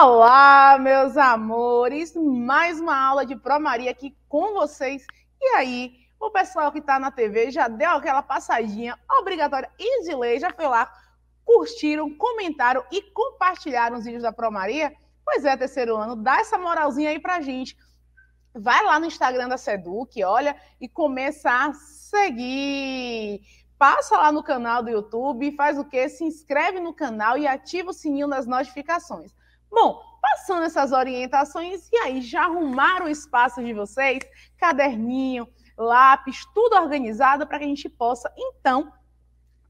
Olá, meus amores! Mais uma aula de Pro Maria aqui com vocês. E aí, o pessoal que está na TV já deu aquela passadinha obrigatória e de lei, já foi lá, curtiram, comentaram e compartilharam os vídeos da Pro Maria? Pois é, terceiro ano, dá essa moralzinha aí pra gente. Vai lá no Instagram da Seduc, olha, e começa a seguir passa lá no canal do YouTube, faz o que? Se inscreve no canal e ativa o sininho das notificações. Bom, passando essas orientações, e aí, já arrumaram o espaço de vocês? Caderninho, lápis, tudo organizado para que a gente possa, então,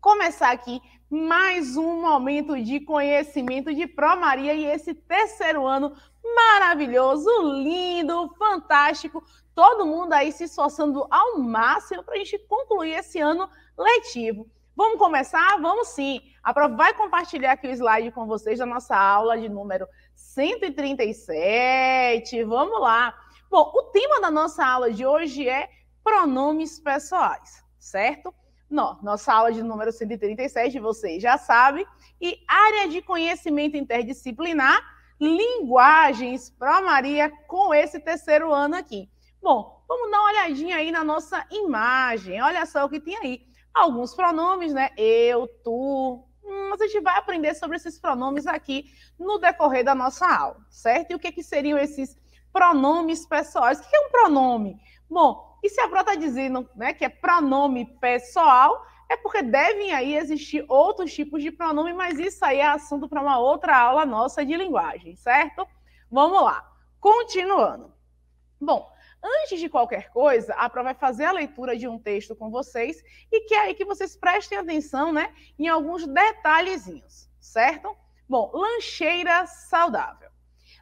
começar aqui mais um momento de conhecimento de Pro Maria e esse terceiro ano maravilhoso, lindo, fantástico. Todo mundo aí se esforçando ao máximo para a gente concluir esse ano letivo. Vamos começar? Vamos sim. A Prof vai compartilhar aqui o slide com vocês da nossa aula de número 137. Vamos lá. Bom, o tema da nossa aula de hoje é pronomes pessoais, certo? Não, nossa aula de número 137, vocês já sabem. E área de conhecimento interdisciplinar, linguagens para Maria com esse terceiro ano aqui. Bom, vamos dar uma olhadinha aí na nossa imagem. Olha só o que tem aí alguns pronomes, né? Eu, tu. Hum, mas a gente vai aprender sobre esses pronomes aqui no decorrer da nossa aula, certo? E o que, que seriam esses pronomes pessoais? O que é um pronome? Bom, e se a Pro está dizendo né, que é pronome pessoal, é porque devem aí existir outros tipos de pronome, mas isso aí é assunto para uma outra aula nossa de linguagem, certo? Vamos lá, continuando. Bom, Antes de qualquer coisa, a Pro vai é fazer a leitura de um texto com vocês e quer é aí que vocês prestem atenção né, em alguns detalhezinhos, certo? Bom, lancheira saudável.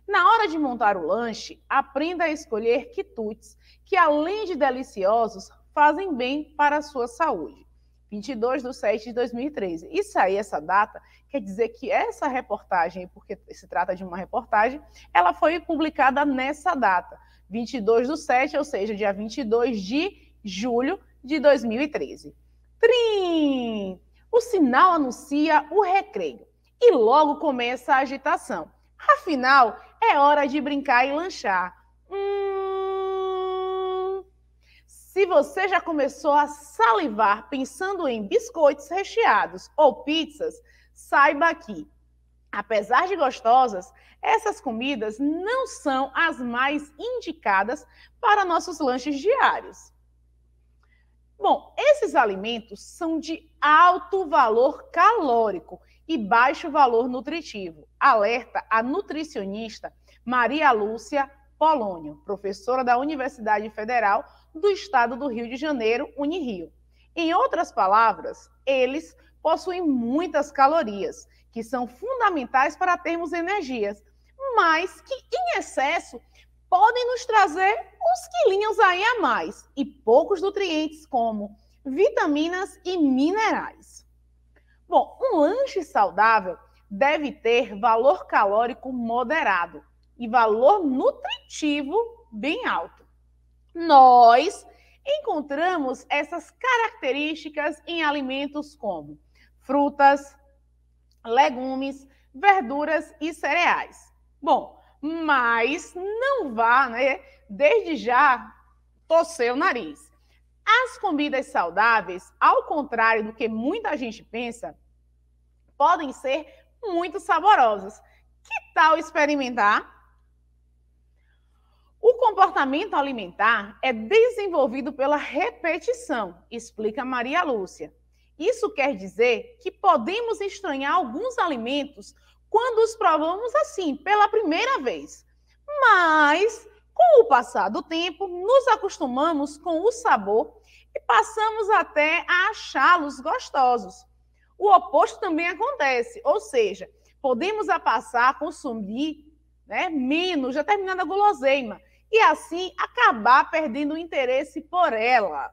Na hora de montar o lanche, aprenda a escolher quitutes que, além de deliciosos, fazem bem para a sua saúde. 22 de 7 de 2013. Isso aí, essa data, quer dizer que essa reportagem, porque se trata de uma reportagem, ela foi publicada nessa data. 22 do 7, ou seja, dia 22 de julho de 2013. Trim! O sinal anuncia o recreio e logo começa a agitação. Afinal, é hora de brincar e lanchar. Hum... Se você já começou a salivar pensando em biscoitos recheados ou pizzas, saiba que Apesar de gostosas, essas comidas não são as mais indicadas para nossos lanches diários. Bom, esses alimentos são de alto valor calórico e baixo valor nutritivo, alerta a nutricionista Maria Lúcia Polônio, professora da Universidade Federal do Estado do Rio de Janeiro, Unirio. Em outras palavras, eles possuem muitas calorias que são fundamentais para termos energias, mas que em excesso podem nos trazer uns quilinhos aí a mais e poucos nutrientes como vitaminas e minerais. Bom, um lanche saudável deve ter valor calórico moderado e valor nutritivo bem alto. Nós encontramos essas características em alimentos como frutas, legumes, verduras e cereais. Bom, mas não vá, né, desde já torcer o nariz. As comidas saudáveis, ao contrário do que muita gente pensa, podem ser muito saborosas. Que tal experimentar? O comportamento alimentar é desenvolvido pela repetição, explica Maria Lúcia. Isso quer dizer que podemos estranhar alguns alimentos quando os provamos assim, pela primeira vez. Mas, com o passar do tempo, nos acostumamos com o sabor e passamos até a achá-los gostosos. O oposto também acontece, ou seja, podemos a passar a consumir né, menos determinada guloseima e assim acabar perdendo o interesse por ela.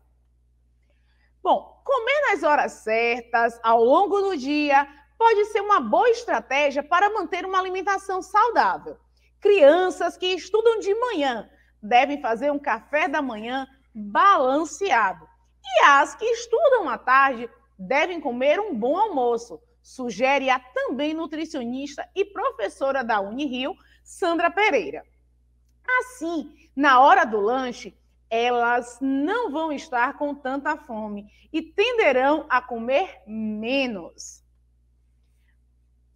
Bom, comer nas horas certas, ao longo do dia, pode ser uma boa estratégia para manter uma alimentação saudável. Crianças que estudam de manhã devem fazer um café da manhã balanceado. E as que estudam à tarde devem comer um bom almoço, sugere a também nutricionista e professora da Unirio, Sandra Pereira. Assim, na hora do lanche, elas não vão estar com tanta fome e tenderão a comer menos.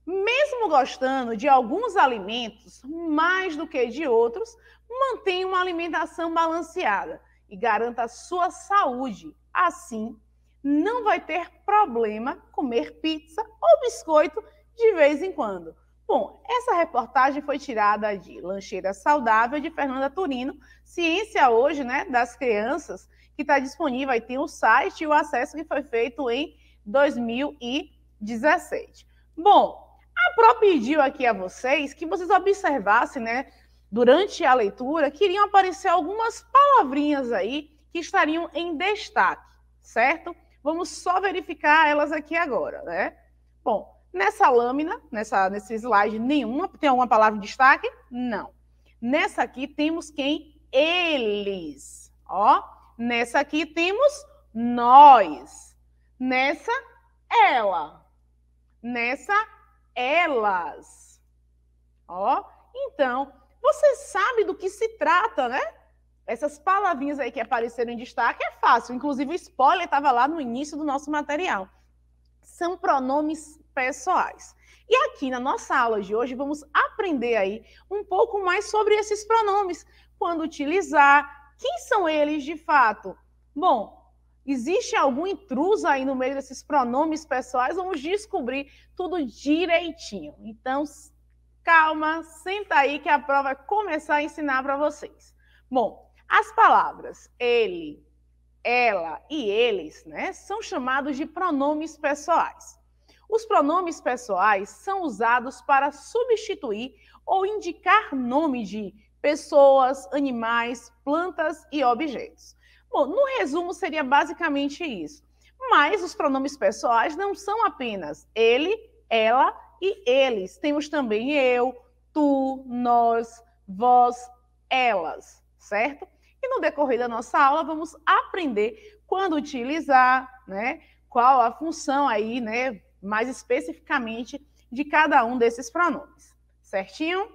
Mesmo gostando de alguns alimentos mais do que de outros, mantenha uma alimentação balanceada e garanta a sua saúde. Assim, não vai ter problema comer pizza ou biscoito de vez em quando. Bom, essa reportagem foi tirada de Lancheira Saudável de Fernanda Turino, Ciência Hoje, né, das crianças, que está disponível, aí tem o site e o acesso que foi feito em 2017. Bom, a Pro pediu aqui a vocês que vocês observassem, né, durante a leitura, que iriam aparecer algumas palavrinhas aí que estariam em destaque, certo? Vamos só verificar elas aqui agora, né? Bom, Nessa lâmina, nessa, nesse slide, nenhuma, tem alguma palavra em destaque? Não. Nessa aqui temos quem? Eles. Ó, nessa aqui temos nós. Nessa, ela. Nessa, elas. Ó, então, você sabe do que se trata, né? Essas palavrinhas aí que apareceram em destaque é fácil. Inclusive, o spoiler estava lá no início do nosso material. São pronomes pessoais. E aqui na nossa aula de hoje vamos aprender aí um pouco mais sobre esses pronomes, quando utilizar, quem são eles de fato. Bom, existe algum intruso aí no meio desses pronomes pessoais? Vamos descobrir tudo direitinho. Então, calma, senta aí que a prova vai começar a ensinar para vocês. Bom, as palavras ele, ela e eles, né, são chamados de pronomes pessoais. Os pronomes pessoais são usados para substituir ou indicar nome de pessoas, animais, plantas e objetos. Bom, no resumo seria basicamente isso. Mas os pronomes pessoais não são apenas ele, ela e eles. Temos também eu, tu, nós, vós, elas, certo? E no decorrer da nossa aula vamos aprender quando utilizar, né? Qual a função aí, né? mais especificamente de cada um desses pronomes. Certinho?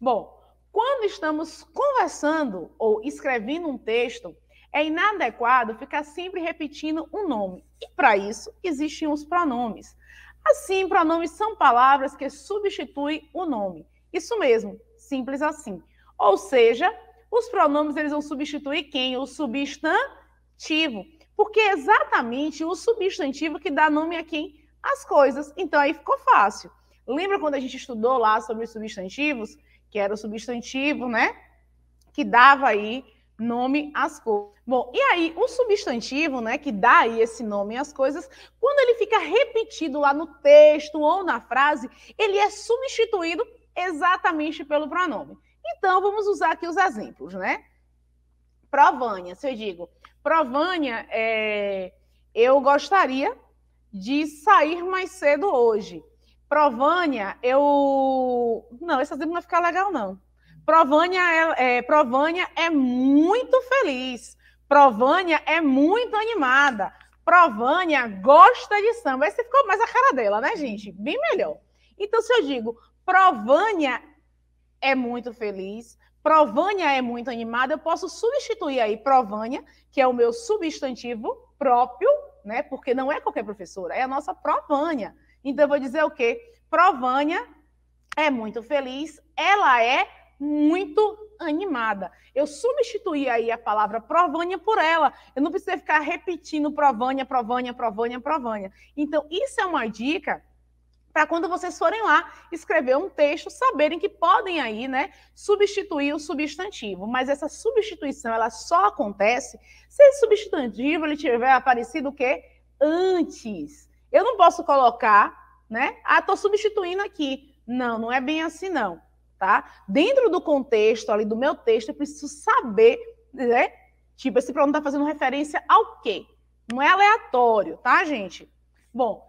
Bom, quando estamos conversando ou escrevendo um texto, é inadequado ficar sempre repetindo um nome. E para isso existem os pronomes. Assim, pronomes são palavras que substituem o nome. Isso mesmo, simples assim. Ou seja, os pronomes eles vão substituir quem? O substantivo. Porque é exatamente o substantivo que dá nome a quem? as coisas. Então aí ficou fácil. Lembra quando a gente estudou lá sobre os substantivos, que era o substantivo, né? Que dava aí nome às coisas. Bom, e aí o substantivo, né, que dá aí esse nome às coisas, quando ele fica repetido lá no texto ou na frase, ele é substituído exatamente pelo pronome. Então vamos usar aqui os exemplos, né? Provânia, se eu digo, Provânia, é, eu gostaria de sair mais cedo hoje. Provânia, eu. Não, essa não vai ficar legal, não. Provânia é, é, Provânia é muito feliz. Provânia é muito animada. Provânia gosta de samba. você ficou mais a cara dela, né, gente? Bem melhor. Então, se eu digo Provânia é muito feliz, Provânia é muito animada, eu posso substituir aí Provânia, que é o meu substantivo próprio, né? Porque não é qualquer professora, é a nossa Provânia. Então eu vou dizer o quê? Provânia é muito feliz, ela é muito animada. Eu substituí aí a palavra Provânia por ela. Eu não precisei ficar repetindo Provânia, Provânia, Provânia, Provânia. Então, isso é uma dica para quando vocês forem lá escrever um texto, saberem que podem aí, né, substituir o substantivo. Mas essa substituição, ela só acontece se esse substantivo ele tiver aparecido o quê? Antes. Eu não posso colocar, né? Ah, estou substituindo aqui. Não, não é bem assim, não. Tá? Dentro do contexto ali do meu texto, eu preciso saber, né? Tipo, esse pronome está fazendo referência ao quê? Não é aleatório, tá, gente? Bom,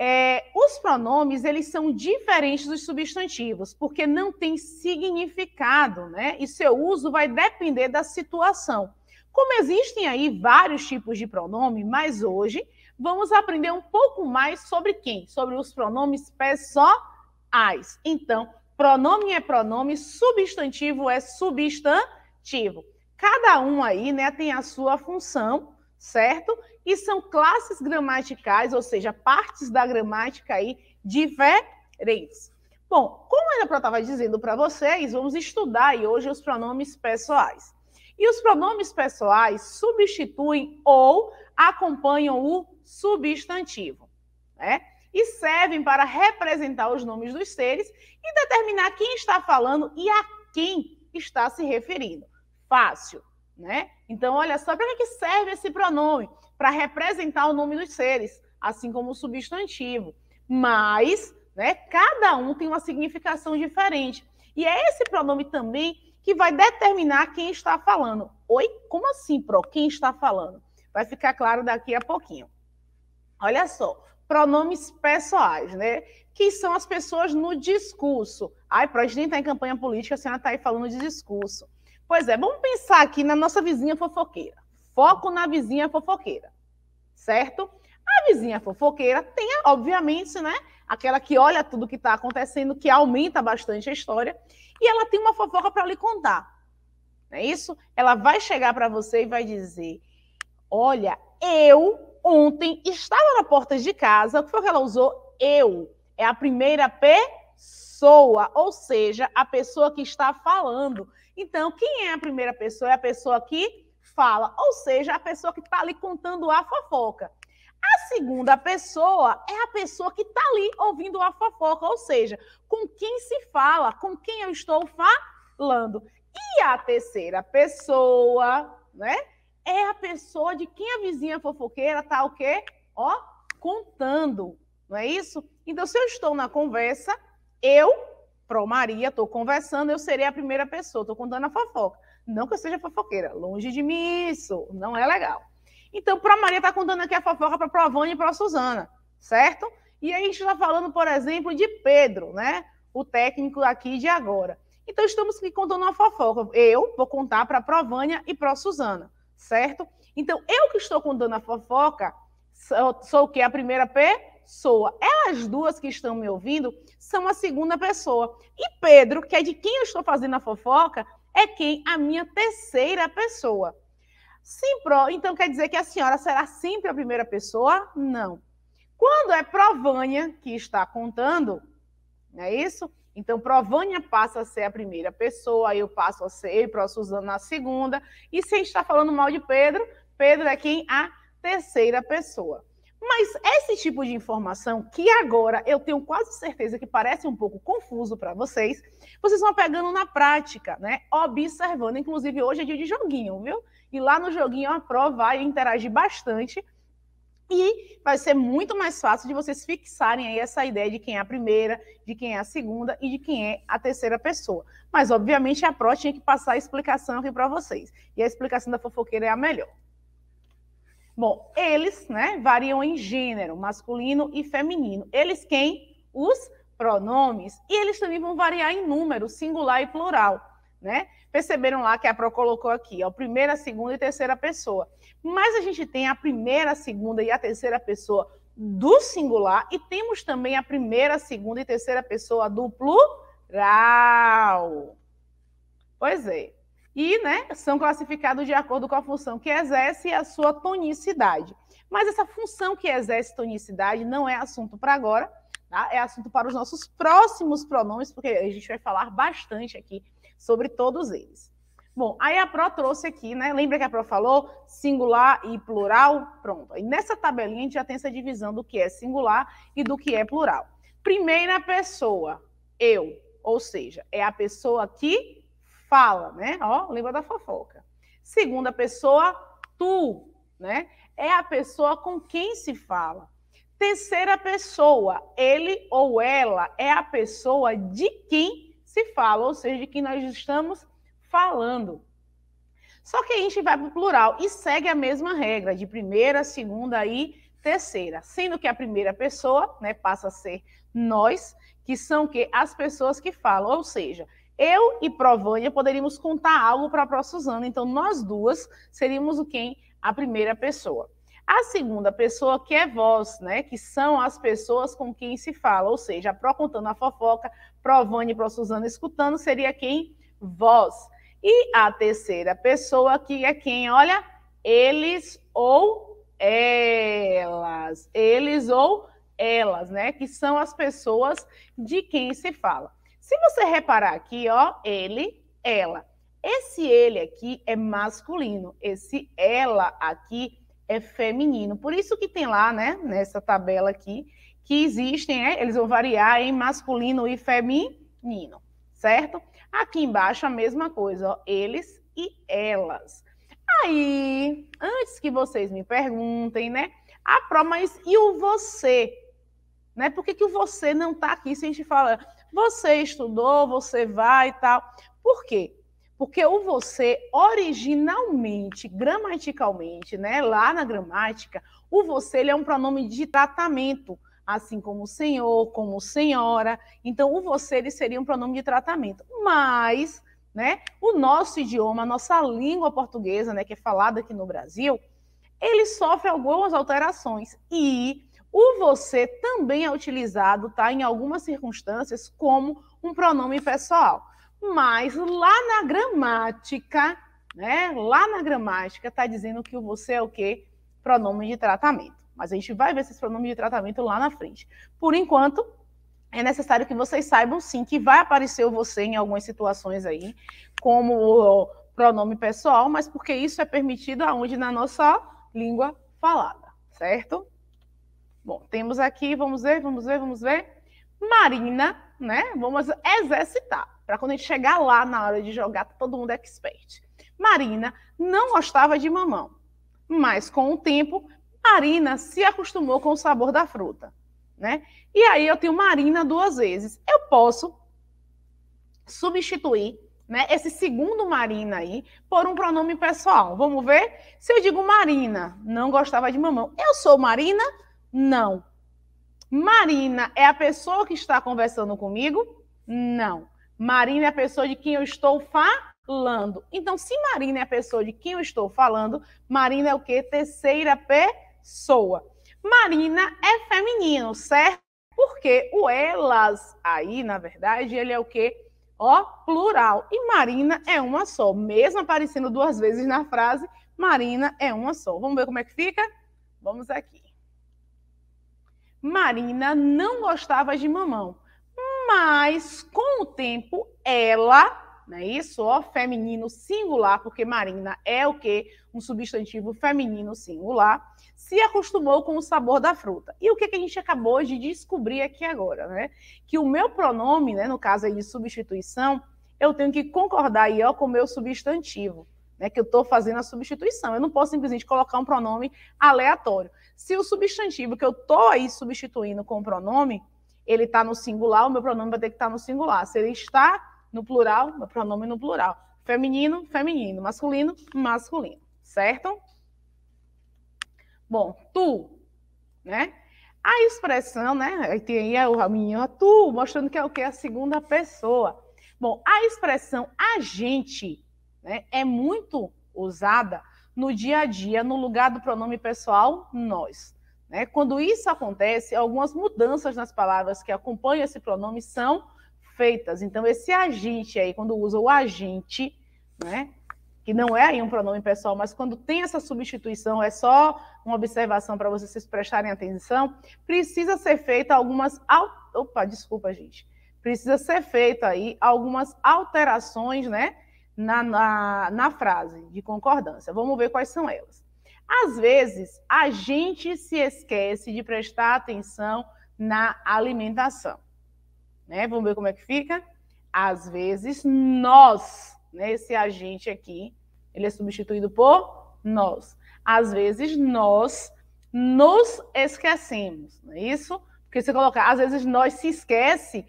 é, os pronomes eles são diferentes dos substantivos, porque não tem significado, né? E seu uso vai depender da situação. Como existem aí vários tipos de pronome, mas hoje vamos aprender um pouco mais sobre quem? Sobre os pronomes pessoais. Então, pronome é pronome, substantivo é substantivo. Cada um aí, né, tem a sua função, certo? e são classes gramaticais, ou seja, partes da gramática aí diferentes. Bom, como a Ana estava dizendo para vocês, vamos estudar aí hoje os pronomes pessoais. E os pronomes pessoais substituem ou acompanham o substantivo, né? E servem para representar os nomes dos seres e determinar quem está falando e a quem está se referindo. Fácil, né? Então, olha só, para que serve esse pronome? para representar o nome dos seres, assim como o substantivo. Mas, né, cada um tem uma significação diferente. E é esse pronome também que vai determinar quem está falando. Oi, como assim, pro? Quem está falando? Vai ficar claro daqui a pouquinho. Olha só, pronomes pessoais, né? Que são as pessoas no discurso. Ai, pro, a gente nem está em campanha política, a senhora está aí falando de discurso. Pois é, vamos pensar aqui na nossa vizinha fofoqueira foco na vizinha fofoqueira, certo? A vizinha fofoqueira tem, obviamente, né? Aquela que olha tudo que está acontecendo, que aumenta bastante a história, e ela tem uma fofoca para lhe contar. Não é isso? Ela vai chegar para você e vai dizer: Olha, eu ontem estava na porta de casa, o que foi que ela usou? Eu. É a primeira pessoa, ou seja, a pessoa que está falando. Então, quem é a primeira pessoa? É a pessoa que fala, ou seja, a pessoa que está ali contando a fofoca. A segunda pessoa é a pessoa que está ali ouvindo a fofoca, ou seja, com quem se fala, com quem eu estou falando. E a terceira pessoa, né? É a pessoa de quem a vizinha fofoqueira está o quê? Ó, contando, não é isso? Então, se eu estou na conversa, eu, Pro Maria, estou conversando, eu serei a primeira pessoa, estou contando a fofoca. Não que eu seja fofoqueira, longe de mim isso, não é legal. Então, para Maria tá contando aqui a fofoca para Provânia e para Suzana, certo? E aí a gente está falando, por exemplo, de Pedro, né? O técnico aqui de agora. Então, estamos aqui contando uma fofoca. Eu vou contar para Provânia e para Suzana, certo? Então, eu que estou contando a fofoca, sou, sou o que? A primeira pessoa. Elas duas que estão me ouvindo são a segunda pessoa. E Pedro, que é de quem eu estou fazendo a fofoca, é quem? A minha terceira pessoa. Sim, pro, então quer dizer que a senhora será sempre a primeira pessoa? Não. Quando é Provânia que está contando, não é isso? Então, Provânia passa a ser a primeira pessoa, eu passo a ser, para a Suzana a segunda. E se a gente está falando mal de Pedro, Pedro é quem? A terceira pessoa. Mas esse tipo de informação, que agora eu tenho quase certeza que parece um pouco confuso para vocês, vocês vão pegando na prática, né? Observando. Inclusive, hoje é dia de joguinho, viu? E lá no joguinho a Pro vai interagir bastante. E vai ser muito mais fácil de vocês fixarem aí essa ideia de quem é a primeira, de quem é a segunda e de quem é a terceira pessoa. Mas, obviamente, a Pro tinha que passar a explicação aqui para vocês. E a explicação da fofoqueira é a melhor. Bom, eles, né, variam em gênero, masculino e feminino. Eles quem? Os pronomes. E eles também vão variar em número, singular e plural, né? Perceberam lá que a Pro colocou aqui, ó, primeira, segunda e terceira pessoa. Mas a gente tem a primeira, segunda e a terceira pessoa do singular e temos também a primeira, segunda e terceira pessoa do plural. Pois é e né, são classificados de acordo com a função que exerce e a sua tonicidade. Mas essa função que exerce tonicidade não é assunto para agora, tá? é assunto para os nossos próximos pronomes, porque a gente vai falar bastante aqui sobre todos eles. Bom, aí a Pro trouxe aqui, né? Lembra que a Pro falou singular e plural? Pronto. E nessa tabelinha a gente já tem essa divisão do que é singular e do que é plural. Primeira pessoa, eu, ou seja, é a pessoa que fala, né? Ó, língua da fofoca. Segunda pessoa, tu, né? É a pessoa com quem se fala. Terceira pessoa, ele ou ela é a pessoa de quem se fala, ou seja, de quem nós estamos falando. Só que a gente vai para o plural e segue a mesma regra de primeira, segunda e terceira, sendo que a primeira pessoa, né, passa a ser nós, que são que as pessoas que falam, ou seja, eu e Provânia poderíamos contar algo para a Pró Suzana, então nós duas seríamos o quem? A primeira pessoa. A segunda pessoa, que é vós, né? Que são as pessoas com quem se fala, ou seja, a Pro contando a fofoca, Provânia e Pró Suzana escutando, seria quem? Vós. E a terceira pessoa, que é quem? Olha, eles ou elas. Eles ou elas, né? Que são as pessoas de quem se fala. Se você reparar aqui, ó, ele, ela. Esse ele aqui é masculino, esse ela aqui é feminino. Por isso que tem lá, né, nessa tabela aqui, que existem, né, eles vão variar em masculino e feminino, certo? Aqui embaixo a mesma coisa, ó, eles e elas. Aí, antes que vocês me perguntem, né, ah, pró, mas e o você? Né? Por que, que o você não tá aqui se a gente fala você estudou, você vai e tal. Por quê? Porque o você, originalmente, gramaticalmente, né, lá na gramática, o você ele é um pronome de tratamento, assim como senhor, como senhora. Então, o você ele seria um pronome de tratamento. Mas, né, o nosso idioma, a nossa língua portuguesa, né, que é falada aqui no Brasil, ele sofre algumas alterações. E o você também é utilizado, tá, em algumas circunstâncias, como um pronome pessoal. Mas lá na gramática, né, lá na gramática, tá dizendo que o você é o quê? Pronome de tratamento. Mas a gente vai ver esses pronomes de tratamento lá na frente. Por enquanto, é necessário que vocês saibam, sim, que vai aparecer o você em algumas situações aí, como o pronome pessoal, mas porque isso é permitido aonde na nossa língua falada, certo? Bom, temos aqui, vamos ver, vamos ver, vamos ver. Marina, né? Vamos exercitar, para quando a gente chegar lá na hora de jogar, tá todo mundo é expert. Marina não gostava de mamão, mas com o tempo, Marina se acostumou com o sabor da fruta, né? E aí eu tenho Marina duas vezes. Eu posso substituir né, esse segundo Marina aí, por um pronome pessoal. Vamos ver? Se eu digo Marina, não gostava de mamão, eu sou Marina, não. Marina é a pessoa que está conversando comigo? Não. Marina é a pessoa de quem eu estou falando. Então, se Marina é a pessoa de quem eu estou falando, Marina é o quê? Terceira pessoa. Marina é feminino, certo? Porque o elas aí, na verdade, ele é o quê? Ó, plural. E Marina é uma só. Mesmo aparecendo duas vezes na frase, Marina é uma só. Vamos ver como é que fica? Vamos aqui. Marina não gostava de mamão, mas com o tempo ela, né? isso? Ó, feminino singular, porque Marina é o que? Um substantivo feminino singular, se acostumou com o sabor da fruta. E o que, que a gente acabou de descobrir aqui agora, né? Que o meu pronome, né, no caso aí de substituição, eu tenho que concordar aí, ó, com o meu substantivo né, que eu estou fazendo a substituição. Eu não posso simplesmente colocar um pronome aleatório. Se o substantivo que eu estou aí substituindo com o pronome, ele está no singular, o meu pronome vai ter que estar tá no singular. Se ele está no plural, meu pronome no plural. Feminino, feminino. Masculino, masculino. Certo? Bom, tu, né? A expressão, né? Aí tem aí o menino tu, mostrando que é o que? A segunda pessoa. Bom, a expressão a gente né, é muito usada no dia a dia, no lugar do pronome pessoal, nós. Né? Quando isso acontece, algumas mudanças nas palavras que acompanham esse pronome são feitas. Então, esse agente aí, quando usa o agente, né, que não é aí um pronome pessoal, mas quando tem essa substituição, é só uma observação para vocês prestarem atenção, precisa ser feita algumas. Opa, desculpa, gente. Precisa ser feita aí algumas alterações, né? na, na, na frase de concordância. Vamos ver quais são elas. Às vezes, a gente se esquece de prestar atenção na alimentação. Né? Vamos ver como é que fica? Às vezes, nós, né? esse agente aqui, ele é substituído por nós. Às vezes, nós nos esquecemos, não é isso? Porque se colocar, às vezes nós se esquece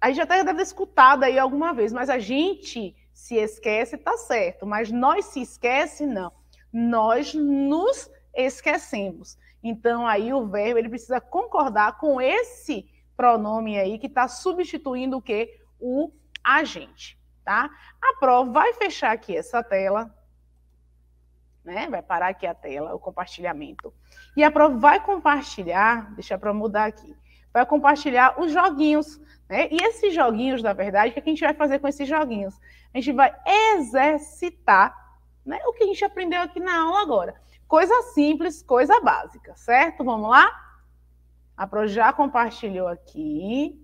a gente até deve ter escutado aí alguma vez, mas a gente se esquece, tá certo, mas nós se esquece, não. Nós nos esquecemos. Então, aí o verbo ele precisa concordar com esse pronome aí que está substituindo o que? O agente, tá? A prova vai fechar aqui essa tela, né? Vai parar aqui a tela, o compartilhamento. E a prova vai compartilhar, deixa para mudar aqui vai compartilhar os joguinhos. Né? E esses joguinhos, na verdade, o que a gente vai fazer com esses joguinhos? A gente vai exercitar né, o que a gente aprendeu aqui na aula agora. Coisa simples, coisa básica, certo? Vamos lá? A Pro já compartilhou aqui.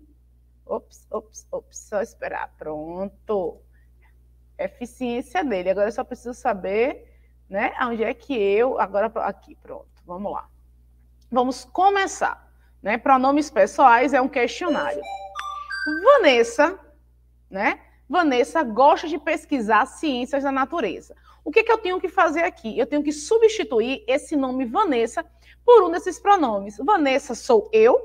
Ops, ops, ops, só esperar. Pronto. É eficiência dele. Agora eu só preciso saber né, onde é que eu. Agora aqui, pronto. Vamos lá. Vamos começar. Né? Pronomes pessoais é um questionário. Vanessa, né? Vanessa gosta de pesquisar ciências da natureza. O que, que eu tenho que fazer aqui? Eu tenho que substituir esse nome Vanessa por um desses pronomes. Vanessa sou eu?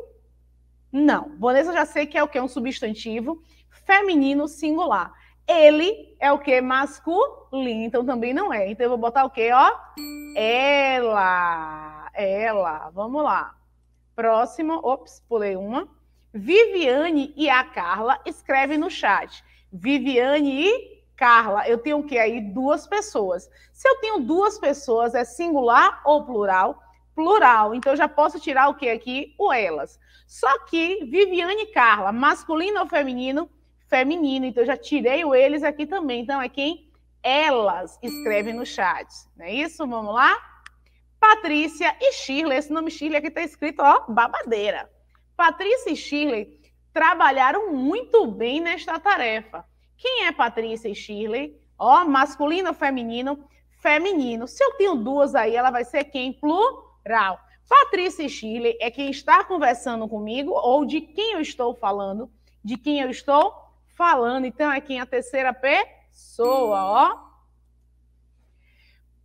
Não. Vanessa já sei que é o que? Um substantivo feminino singular. Ele é o que? Masculino. Então também não é. Então eu vou botar o que? Ó, ela. Ela. Vamos lá. Próxima, ops, pulei uma. Viviane e a Carla escrevem no chat. Viviane e Carla, eu tenho o que aí? Duas pessoas. Se eu tenho duas pessoas, é singular ou plural? Plural. Então, eu já posso tirar o que aqui? O elas. Só que Viviane e Carla, masculino ou feminino? Feminino. Então, eu já tirei o eles aqui também. Então, é quem elas escreve no chat. Não é isso? Vamos lá? Patrícia e Shirley, esse nome Shirley aqui está escrito, ó, babadeira. Patrícia e Shirley trabalharam muito bem nesta tarefa. Quem é Patrícia e Shirley? Ó, masculino ou feminino? Feminino. Se eu tenho duas aí, ela vai ser quem? Plural. Patrícia e Shirley é quem está conversando comigo ou de quem eu estou falando, de quem eu estou falando. Então é quem a terceira pessoa, ó.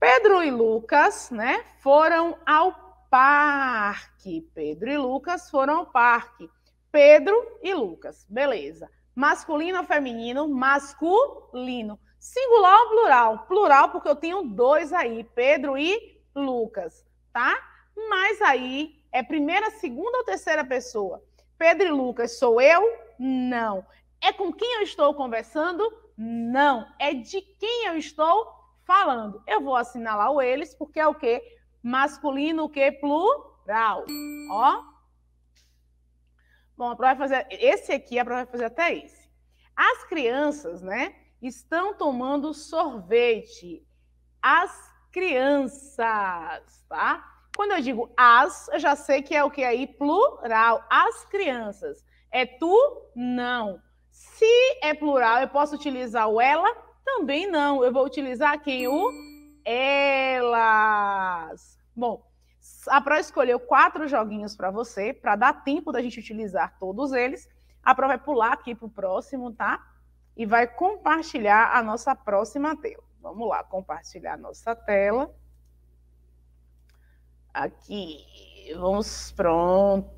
Pedro e Lucas, né, foram ao parque. Pedro e Lucas foram ao parque. Pedro e Lucas, beleza. Masculino ou feminino? Masculino. Singular ou plural? Plural, porque eu tenho dois aí, Pedro e Lucas, tá? Mas aí é primeira, segunda ou terceira pessoa? Pedro e Lucas sou eu? Não. É com quem eu estou conversando? Não. É de quem eu estou falando. Eu vou assinalar o eles, porque é o quê? Masculino, o quê? Plural. Ó. Bom, a prova vai fazer esse aqui, a prova vai fazer até esse. As crianças, né, estão tomando sorvete. As crianças, tá? Quando eu digo as, eu já sei que é o que aí? Plural. As crianças. É tu? Não. Se é plural, eu posso utilizar o ela também não, eu vou utilizar quem? O elas. Bom, a Pro escolheu quatro joguinhos para você, para dar tempo da gente utilizar todos eles. A Pro vai é pular aqui para o próximo, tá? E vai compartilhar a nossa próxima tela. Vamos lá, compartilhar a nossa tela. Aqui, vamos, pronto.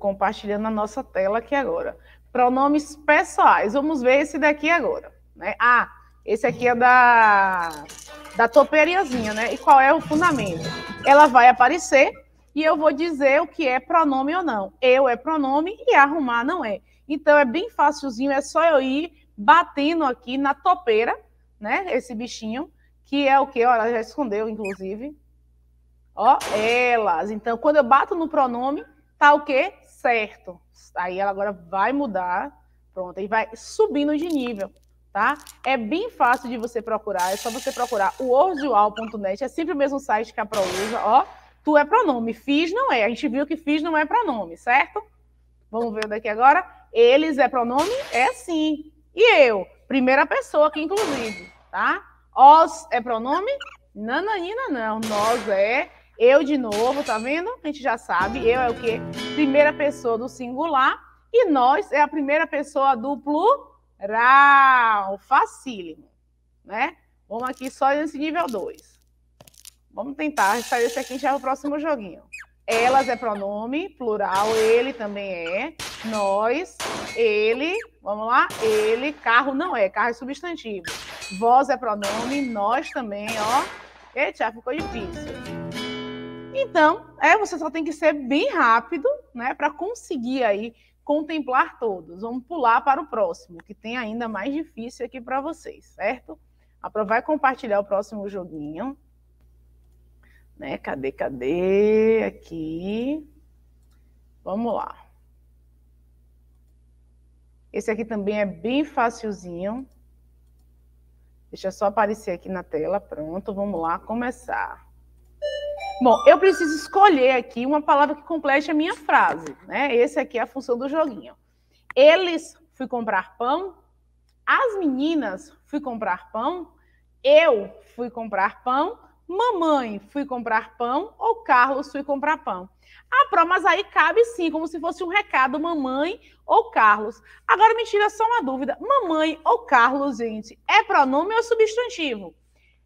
Compartilhando a nossa tela aqui agora. Pronomes pessoais, vamos ver esse daqui agora. Né? Ah, esse aqui é da, da toperiazinha, né? E qual é o fundamento? Ela vai aparecer e eu vou dizer o que é pronome ou não. Eu é pronome e arrumar não é. Então é bem facilzinho, é só eu ir batendo aqui na topeira, né? Esse bichinho, que é o que? Ela já escondeu, inclusive. Ó, elas. Então, quando eu bato no pronome, tá o quê? Certo. Aí ela agora vai mudar. Pronto, aí vai subindo de nível tá? É bem fácil de você procurar, é só você procurar o ordual.net, é sempre o mesmo site que a Prolusa, ó. Tu é pronome, fiz não é. A gente viu que fiz não é pronome, certo? Vamos ver daqui agora. Eles é pronome? É sim. E eu? Primeira pessoa aqui, inclusive, tá? Os é pronome? Nananina não. Nós é. Eu de novo, tá vendo? A gente já sabe. Eu é o quê? Primeira pessoa do singular. E nós é a primeira pessoa do plural Rau, facílimo, né? Vamos aqui só nesse nível 2. Vamos tentar sair esse aqui já é o próximo joguinho. Elas é pronome, plural, ele também é. Nós, ele, vamos lá, ele, carro não é, carro é substantivo. Vós é pronome, nós também, ó. Eita, ficou difícil. Então, é, você só tem que ser bem rápido, né, para conseguir aí contemplar todos. Vamos pular para o próximo, que tem ainda mais difícil aqui para vocês, certo? A Pro vai compartilhar o próximo joguinho. Né? Cadê, cadê? Aqui. Vamos lá. Esse aqui também é bem facilzinho. Deixa só aparecer aqui na tela. Pronto, vamos lá começar. Bom, eu preciso escolher aqui uma palavra que complete a minha frase, né? Essa aqui é a função do joguinho. Eles fui comprar pão, as meninas fui comprar pão, eu fui comprar pão, mamãe fui comprar pão ou Carlos fui comprar pão. Ah, Pro, mas aí cabe sim, como se fosse um recado, mamãe ou Carlos. Agora me tira só uma dúvida: mamãe ou Carlos, gente, é pronome ou substantivo?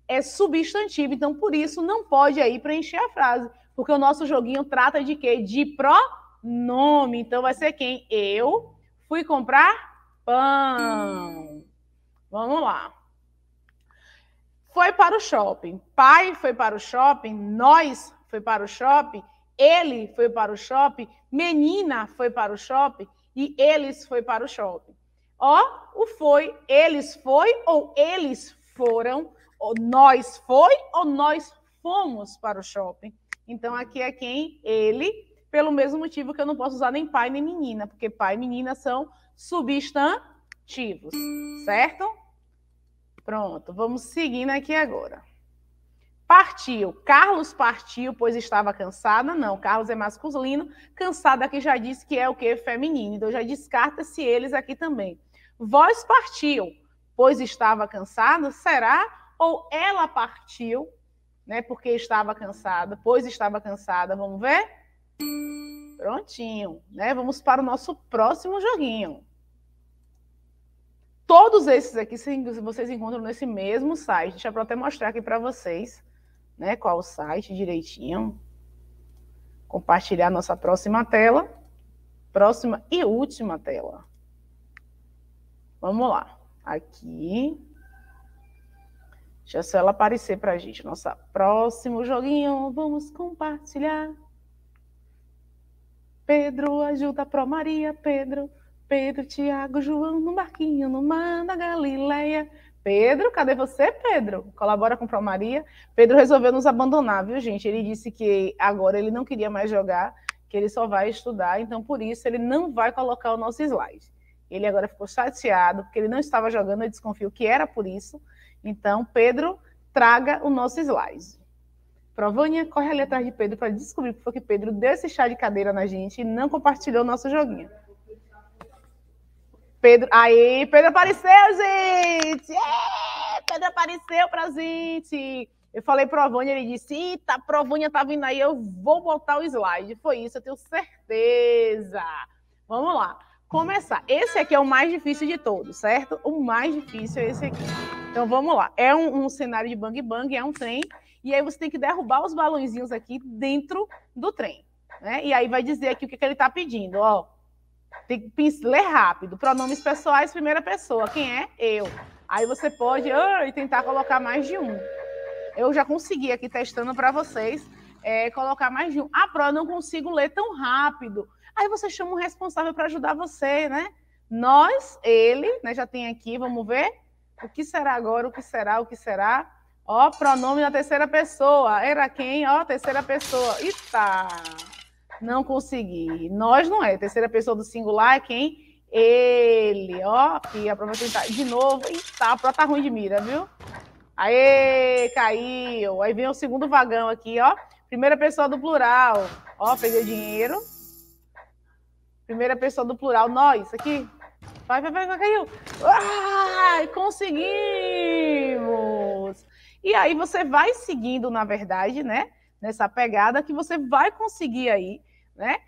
é substantivo, então por isso não pode aí preencher a frase, porque o nosso joguinho trata de quê? De pronome. Então vai ser quem? Eu fui comprar pão. Vamos lá. Foi para o shopping. Pai foi para o shopping, nós foi para o shopping, ele foi para o shopping, menina foi para o shopping e eles foi para o shopping. Ó, o foi, eles foi ou eles foram nós foi ou nós fomos para o shopping. Então aqui é quem ele, pelo mesmo motivo que eu não posso usar nem pai nem menina, porque pai e menina são substantivos, certo? Pronto, vamos seguindo aqui agora. Partiu. Carlos partiu, pois estava cansada. Não, Carlos é masculino. Cansada aqui já disse que é o que? Feminino. Então já descarta-se eles aqui também. Vós partiu, pois estava cansada. Será? ou ela partiu, né? Porque estava cansada, pois estava cansada. Vamos ver? Prontinho, né? Vamos para o nosso próximo joguinho. Todos esses aqui vocês encontram nesse mesmo site. Deixa eu até mostrar aqui para vocês, né? Qual o site direitinho. Compartilhar nossa próxima tela. Próxima e última tela. Vamos lá. Aqui. Deixa só ela aparecer para a gente. Nosso próximo joguinho, vamos compartilhar. Pedro, ajuda pro Maria, Pedro. Pedro, Tiago, João, no barquinho, no mar da Galileia. Pedro, cadê você, Pedro? Colabora com Pro Maria. Pedro resolveu nos abandonar, viu, gente? Ele disse que agora ele não queria mais jogar, que ele só vai estudar, então por isso ele não vai colocar o nosso slide. Ele agora ficou chateado, porque ele não estava jogando, eu desconfio que era por isso. Então, Pedro, traga o nosso slide. Provânia corre ali atrás de Pedro para descobrir por que Pedro deu esse chá de cadeira na gente e não compartilhou o nosso joguinho. Pedro, aí, Pedro apareceu, gente! É, Pedro apareceu a gente! Eu falei para Provânia ele disse, eita, Provânia tá vindo aí, eu vou botar o slide. Foi isso, eu tenho certeza. Vamos lá começar. Esse aqui é o mais difícil de todos, certo? O mais difícil é esse aqui. Então vamos lá. É um, um cenário de bang bang, é um trem. E aí você tem que derrubar os balãozinhos aqui dentro do trem. Né? E aí vai dizer aqui o que, que ele está pedindo. Ó, tem que ler rápido. Pronomes pessoais, primeira pessoa. Quem é? Eu. Aí você pode oh, tentar colocar mais de um. Eu já consegui aqui testando para vocês é, colocar mais de um. Ah, pró, eu não consigo ler tão rápido. Aí você chama um responsável para ajudar você, né? Nós, ele, né? Já tem aqui, vamos ver? O que será agora? O que será? O que será? Ó, pronome da terceira pessoa. Era quem? Ó, terceira pessoa. Eita! Não consegui. Nós não é. Terceira pessoa do singular é quem? Ele. Ó, aqui, tentar de novo. Eita, a prova tá ruim de mira, viu? Aê, caiu. Aí vem o segundo vagão aqui, ó. Primeira pessoa do plural. Ó, peguei o dinheiro. Primeira pessoa do plural, nós aqui. Vai, vai, vai, caiu. Ai, conseguimos! E aí você vai seguindo, na verdade, né? Nessa pegada que você vai conseguir aí, né?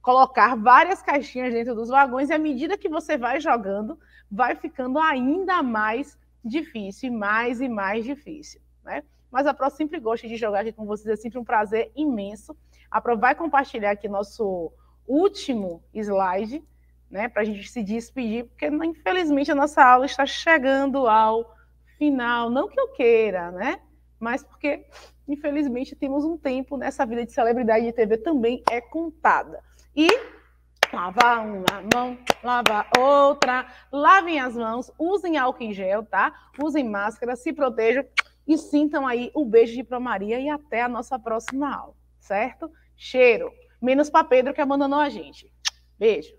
Colocar várias caixinhas dentro dos vagões e à medida que você vai jogando, vai ficando ainda mais difícil, mais e mais difícil, né? Mas a Pro sempre gosta de jogar aqui com vocês, é sempre um prazer imenso. A Pro vai compartilhar aqui nosso último slide, né, para a gente se despedir, porque né, infelizmente a nossa aula está chegando ao final, não que eu queira, né, mas porque infelizmente temos um tempo nessa vida de celebridade de TV também é contada. E Lava uma mão, lava outra. Lavem as mãos, usem álcool em gel, tá? Usem máscara, se protejam e sintam aí o beijo de Pro Maria e até a nossa próxima aula, certo? Cheiro! Menos para Pedro que é abandonou a gente. Beijo.